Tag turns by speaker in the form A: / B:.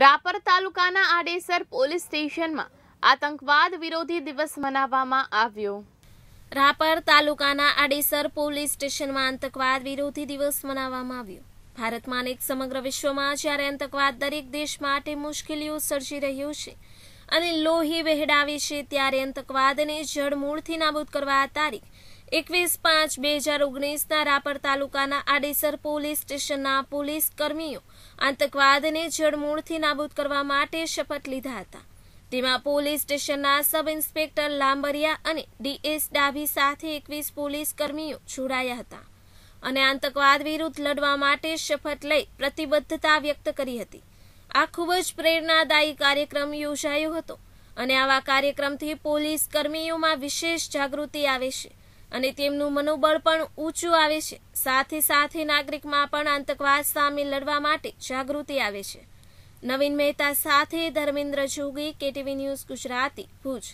A: રાપર તાલુકાના આડેસર પોલીસ સ્ટેશનમાં આતંકવાદ વિરોધી
B: દિવસ મનાવવામાં આવ્યો રાપર તાલુકાના આડેસર પોલીસ સ્ટેશનમાં આતંકવાદ વિરોધી દિવસ મનાવવામાં આવ્યો ભારતમાં અનેક સમગ્ર વિશ્વમાં જ્યારે આતંકવાદ દરેક દેશ માટે મુશ્કેલીઓ સર્જી રહ્યો છે અને લોહી વહેડાવી છે ત્યારે આતંકવાદને જડમૂળથી નાબૂદ કરવા તારીખ એકવીસ પાંચ બે હજાર ઓગણીસના રાપર તાલુકાના આડેસર પોલીસ સ્ટેશનના પોલીસ કર્મીઓ આતંકવાદને જડમૂળથી નાબૂદ કરવા માટે શપથ લીધા હતા તેમાં પોલીસ સ્ટેશનના સબ ઇન્સ્પેક્ટર લાંબરિયા અને ડીએસ ડાભી સાથે એકવીસ પોલીસ કર્મીઓ જોડાયા હતા અને આતંકવાદ વિરુદ્ધ લડવા માટે શપથ લઈ પ્રતિબદ્ધતા વ્યક્ત કરી હતી આ ખૂબ જ પ્રેરણાદાયી કાર્યક્રમ યોજાયો હતો અને આવા કાર્યક્રમથી પોલીસ કર્મીઓમાં વિશેષ જાગૃતિ આવે છે અને તેમનું મનોબળ પણ ઊંચું આવે છે સાથે સાથે નાગરિકમાં પણ આતંકવાદ સામે લડવા માટે જાગૃતિ આવે છે નવીન મહેતા સાથે ધર્મેન્દ્ર જોગી કેટીવી ન્યૂઝ ગુજરાતી ભુજ